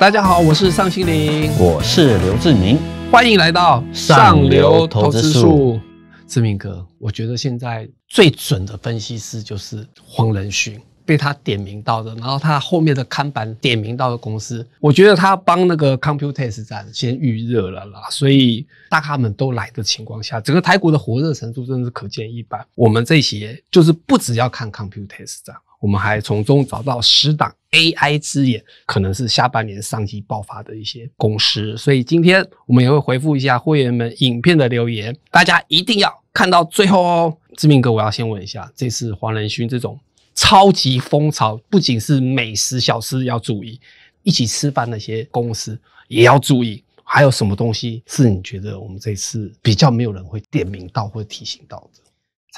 大家好，我是尚心林，我是刘志明，欢迎来到上流投资术。志明哥，我觉得现在最准的分析师就是黄仁勋，被他点名到的，然后他后面的看板点名到的公司，我觉得他帮那个 Computex 展先预热了啦，所以大咖们都来的情况下，整个台股的火热程度真是可见一斑。我们这些就是不只要看 Computex 展。我们还从中找到十档 AI 之眼，可能是下半年商机爆发的一些公司，所以今天我们也会回复一下会员们影片的留言，大家一定要看到最后哦。志明哥，我要先问一下，这次黄仁勋这种超级风潮，不仅是美食小吃要注意，一起吃饭那些公司也要注意，还有什么东西是你觉得我们这次比较没有人会点名到或提醒到的？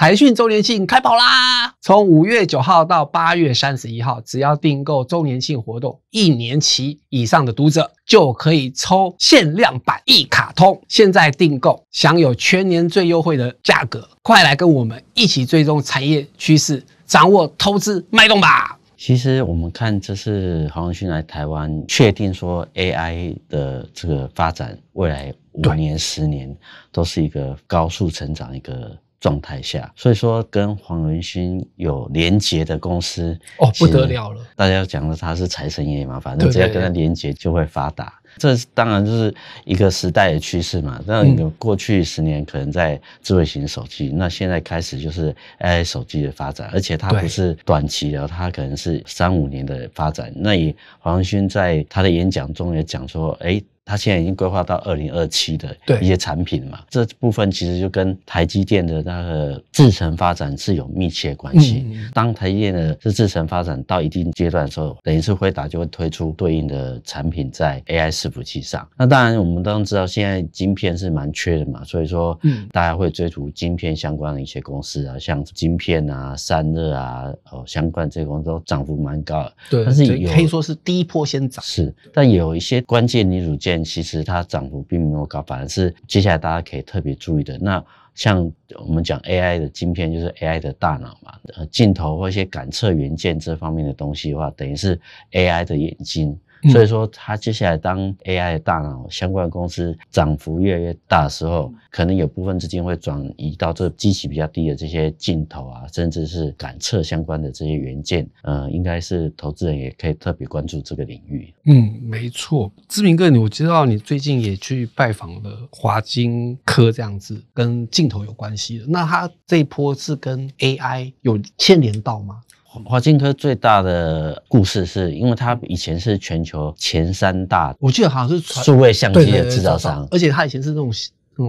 财讯周年庆开跑啦！从五月九号到八月三十一号，只要订购周年庆活动一年期以上的读者，就可以抽限量版一卡通。现在订购，享有全年最优惠的价格。快来跟我们一起追踪产业趋势，掌握投资脉动吧！其实我们看，这次黄永迅来台湾，确定说 AI 的这个发展，未来五年、十年都是一个高速成长一个。状态下，所以说跟黄仁勋有连结的公司哦，不得了了。大家要讲的他是财神爷嘛，反正只要跟他连结就会发达。这当然就是一个时代的趋势嘛。那有过去十年可能在智慧型手机，那现在开始就是 AI 手机的发展，而且它不是短期的，它可能是三五年的发展。那黄仁勋在他的演讲中也讲说，哎。它现在已经规划到二零二七的一些产品嘛，这部分其实就跟台积电的那个制程发展是有密切关系。当台积电的制程发展到一定阶段的时候，等于是惠达就会推出对应的产品在 AI 伺服器上。那当然，我们都知道现在晶片是蛮缺的嘛，所以说，嗯，大家会追逐晶片相关的一些公司啊，像晶片啊、散热啊，哦，相关这些公司都涨幅蛮高的。对，但是可以说是第一波先涨。是，但有一些关键零组件。其实它涨幅并没有高，反而是接下来大家可以特别注意的。那像我们讲 AI 的晶片，就是 AI 的大脑嘛，呃，镜头或一些感测元件这方面的东西的话，等于是 AI 的眼睛。所以说，它接下来当 AI 大脑相关的公司涨幅越来越大的时候，可能有部分资金会转移到这机器比较低的这些镜头啊，甚至是感测相关的这些元件。嗯，应该是投资人也可以特别关注这个领域。嗯，没错，志明哥，你我知道你最近也去拜访了华金科这样子，跟镜头有关系的。那它这一波是跟 AI 有牵连到吗？华勤科最大的故事是因为它以前是全球前三大，我记得好像是数位相机的制造商，而且它以前是那种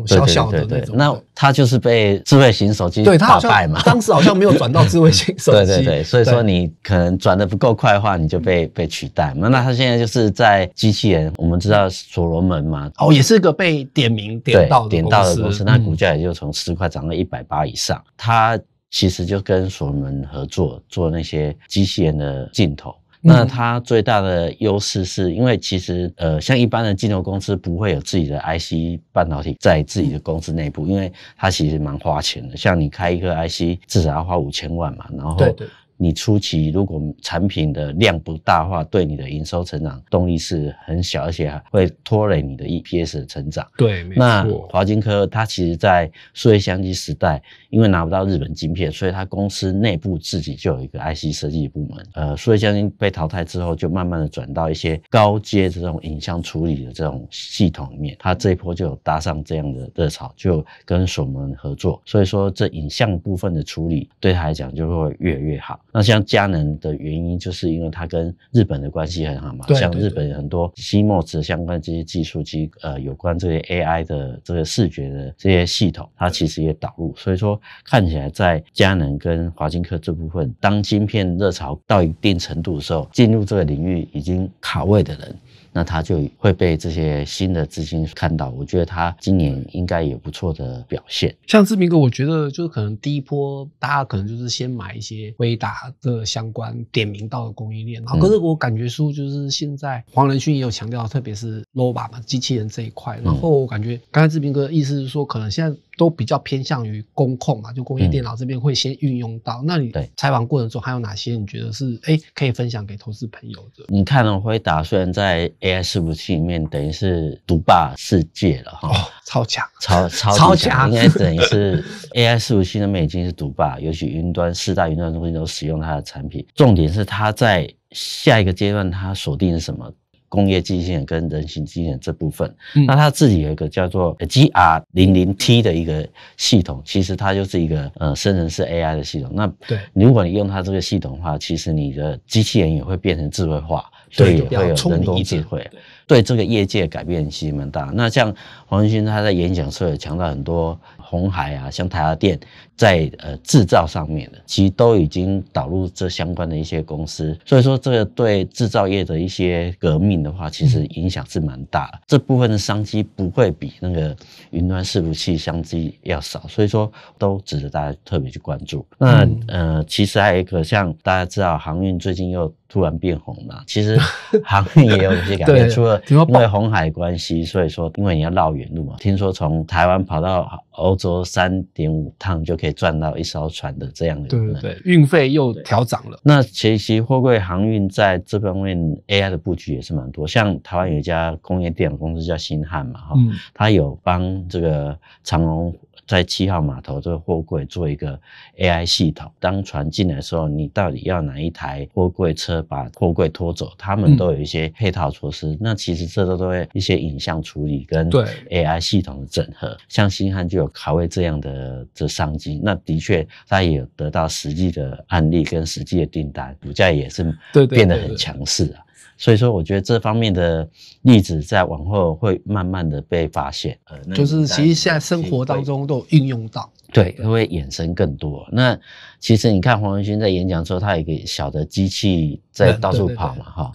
小小的那种。那它就是被智慧型手机打败嘛？当时好像没有转到智慧型手机，对对对。所以说你可能转的不够快的话，你就被被取代。嘛。那它现在就是在机器人，我们知道所罗门嘛？哦，也是个被点名点到点到的公司，那股价也就从十块涨到一百八以上。它。其实就跟索尼合作做那些机器人的镜头，那它最大的优势是因为其实呃，像一般的镜头公司不会有自己的 IC 半导体在自己的公司内部，因为它其实蛮花钱的，像你开一个 IC 至少要花五千万嘛，然后。你初期如果产品的量不大话，对你的营收成长动力是很小，而且会拖累你的 EPS 的成长。对，那华金科它其实在数位相机时代，因为拿不到日本晶片，所以它公司内部自己就有一个 IC 设计部门。呃，数位相机被淘汰之后，就慢慢的转到一些高阶这种影像处理的这种系统里面。它这一波就搭上这样的热潮，就跟索门合作，所以说这影像部分的处理，对他来讲就会越来越好。那像佳能的原因，就是因为它跟日本的关系很好嘛。像日本很多 CMOS 相关这些技术及呃有关这些 AI 的这个视觉的这些系统，它其实也导入。所以说看起来在佳能跟华金科这部分，当芯片热潮到一定程度的时候，进入这个领域已经卡位的人。那他就会被这些新的资金看到，我觉得他今年应该有不错的表现。像志明哥，我觉得就是可能第一波，大家可能就是先买一些微达的相关点名到的供应链。然后，可是我感觉说，就是现在黄仁勋也有强调，特别是 Robot 机器人这一块。然后我感觉，刚才志明哥的意思是说，可能现在。都比较偏向于工控嘛，就工业电脑这边会先运用到。那你采访过程中还有哪些你觉得是哎可以分享给投资朋友的？你看，我会打算在 AI 服务器里面等于是独霸世界了哈，超强，超超，超强，应该等于是 AI 服务器里面已经是独霸，尤其云端四大云端中心都使用它的产品。重点是它在下一个阶段它锁定是什么？工业机器人跟人形机器人这部分，那它自己有一个叫做 GR 零零 T 的一个系统，其实它就是一个呃生成式 AI 的系统。那对，如果你用它这个系统的话，其实你的机器人也会变成智慧化，对，会有人工智慧。对，这个业界改变其实蛮大。那像黄仁勋他在演讲时候也强调很多。红海啊，像台亚电在呃制造上面的，其实都已经导入这相关的一些公司，所以说这个对制造业的一些革命的话，其实影响是蛮大。这部分的商机不会比那个云端伺服器商机要少，所以说都值得大家特别去关注。那呃，其实还有一个像大家知道航运最近又突然变红了，其实航运也有一些改变，除了因为红海关系，所以说因为你要绕远路嘛。听说从台湾跑到欧。说三点五趟就可以赚到一艘船的这样的，对对对，运费又调涨了。那其实货柜航运在这方面 AI 的布局也是蛮多？像台湾有一家工业电脑公司叫新汉嘛，哈，它有帮这个长隆在七号码头这个货柜做一个 AI 系统，当船进来的时候，你到底要哪一台货柜车把货柜拖走？他们都有一些配套措施。那其实这都都会一些影像处理跟 AI 系统的整合。像新汉就有卡位这样的这商机。那的确，它也有得到实际的案例跟实际的订单，股价也是变得很强势啊。所以说，我觉得这方面的例子在往后会慢慢的被发现。呃，就是其实现在生活当中都有运用到，对，会衍生更多。那其实你看黄文军在演讲的时候，他有一个小的机器在到处跑嘛，哈。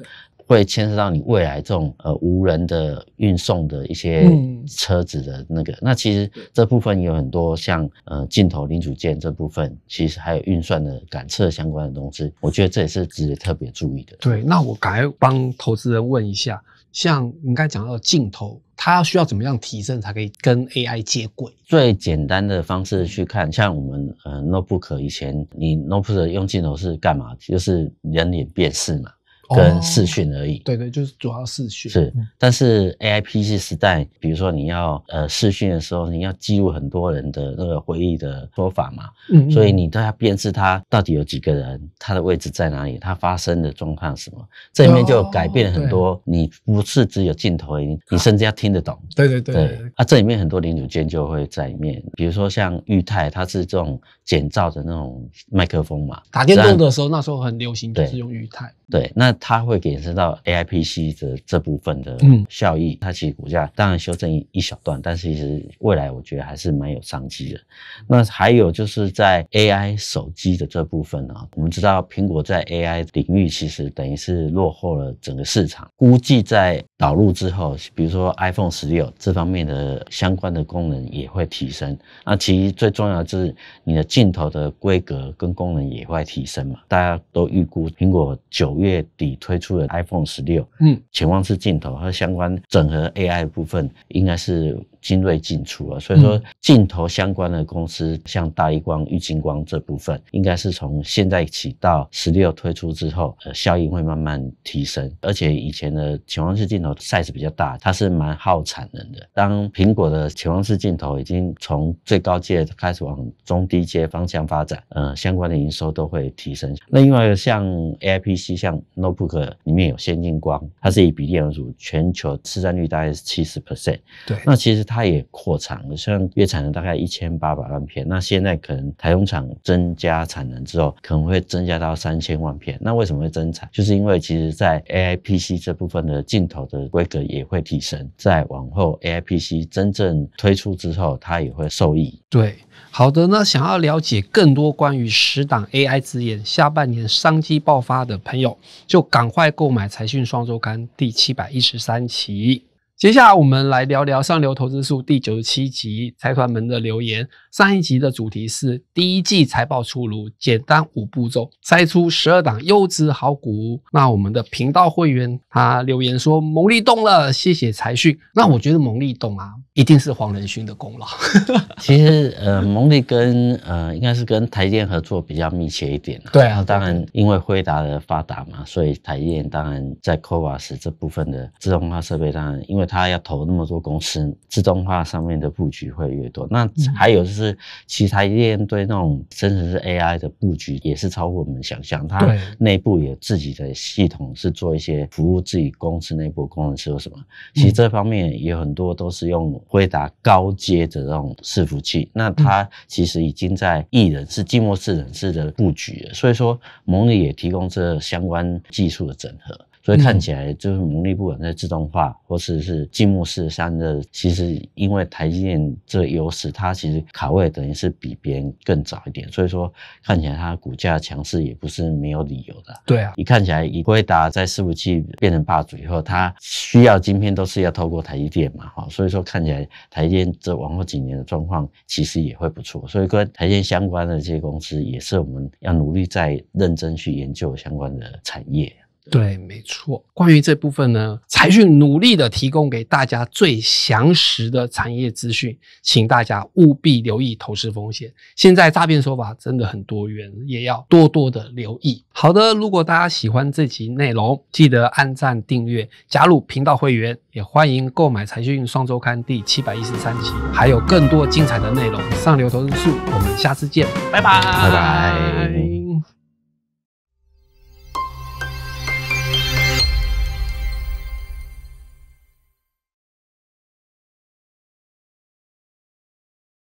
会牵涉到你未来这种呃无人的运送的一些车子的那个，那其实这部分有很多像呃镜头零组件这部分，其实还有运算的感测相关的东西，我觉得这也是值得特别注意的。对，那我快帮投资人问一下，像应该讲到镜头，它需要怎么样提升才可以跟 AI 接轨？最简单的方式去看，像我们呃 Notebook 以前你 Notebook 用镜头是干嘛？就是人脸辨识嘛。跟视讯而已，对对，就是主要视讯是。但是 A I P C 时代，比如说你要呃视讯的时候，你要记录很多人的那个回忆的说法嘛，嗯所以你都要辨识他到底有几个人，他的位置在哪里，他发生的状况什么。这里面就改变很多，你不是只有镜头你甚至要听得懂。对对对。啊，这里面很多零组件就会在里面，比如说像玉泰，它是这种减噪的那种麦克风嘛。打电动的时候，那时候很流行就是用玉泰。对，那。它会衍生到 AIPC 的这部分的效益，它其实股价当然修正一一小段，但是其实未来我觉得还是蛮有商机的。那还有就是在 AI 手机的这部分呢，我们知道苹果在 AI 领域其实等于是落后了整个市场，估计在导入之后，比如说 iPhone 十六这方面的相关的功能也会提升。那其实最重要就是你的镜头的规格跟功能也会提升嘛，大家都预估苹果九月底。你推出的 iPhone 十六，嗯，潜望式镜头和相关整合 AI 部分，应该是。精锐进出了，所以说镜头相关的公司，像大一光、玉金光这部分，应该是从现在起到十六推出之后，呃，效应会慢慢提升。而且以前的潜望式镜头 size 比较大，它是蛮耗产能的。当苹果的潜望式镜头已经从最高阶开始往中低阶方向发展，呃，相关的营收都会提升。那另外像 AIPC、像 Notebook 里面有先进光，它是以比例为主，全球市占率大概是七十 percent。对，那其实它。它也扩产，像月产能大概一千八百万片，那现在可能台中厂增加产能之后，可能会增加到三千万片。那为什么会增产？就是因为其实在 A I P C 这部分的镜头的规格也会提升，再往后 A I P C 真正推出之后，它也会受益。对，好的，那想要了解更多关于十档 A I 眼下半年商机爆发的朋友，就赶快购买《财讯双周刊》第七百一十三期。接下来我们来聊聊《上流投资术》第九十七集，财团们的留言。上一集的主题是第一季财报出炉，简单五步骤筛出十二档优质好股。那我们的频道会员他留言说蒙力动了，谢谢财讯。那我觉得蒙力动啊，一定是黄仁勋的功劳。其实呃，蒙力跟呃应该是跟台电合作比较密切一点。对啊，当然因为辉达的发达嘛，所以台电当然在 c o COVA 瓦 s 这部分的自动化设备上，因为他要投那么多公司，自动化上面的布局会越多。那还有就是，其实台积电对那种真实是 AI 的布局也是超过我们想象。他内部也自己的系统是做一些服务自己公司内部工程师，或什么？其实这方面也有很多都是用飞达高阶的这种伺服器。那他其实已经在艺人是寂寞式人士的布局了。所以说，蒙力也提供这相关技术的整合。所以看起来就是能力不管在自动化或是是积木式上的，其实因为台积电这优势，它其实卡位等于是比别人更早一点。所以说看起来它股价强势也不是没有理由的。对啊，你看起来一回达在伺服器变成霸主以后，它需要晶片都是要透过台积电嘛，哈。所以说看起来台积电这往后几年的状况其实也会不错。所以跟台积电相关的这些公司，也是我们要努力在认真去研究相关的产业。对，没错。关于这部分呢，财讯努力的提供给大家最详实的产业资讯，请大家务必留意投资风险。现在诈骗手法真的很多元，也要多多的留意。好的，如果大家喜欢这期内容，记得按赞、订阅、加入频道会员，也欢迎购买财讯双周刊第七百一十三期，还有更多精彩的内容。上流投资术，我们下次见，拜拜，拜拜。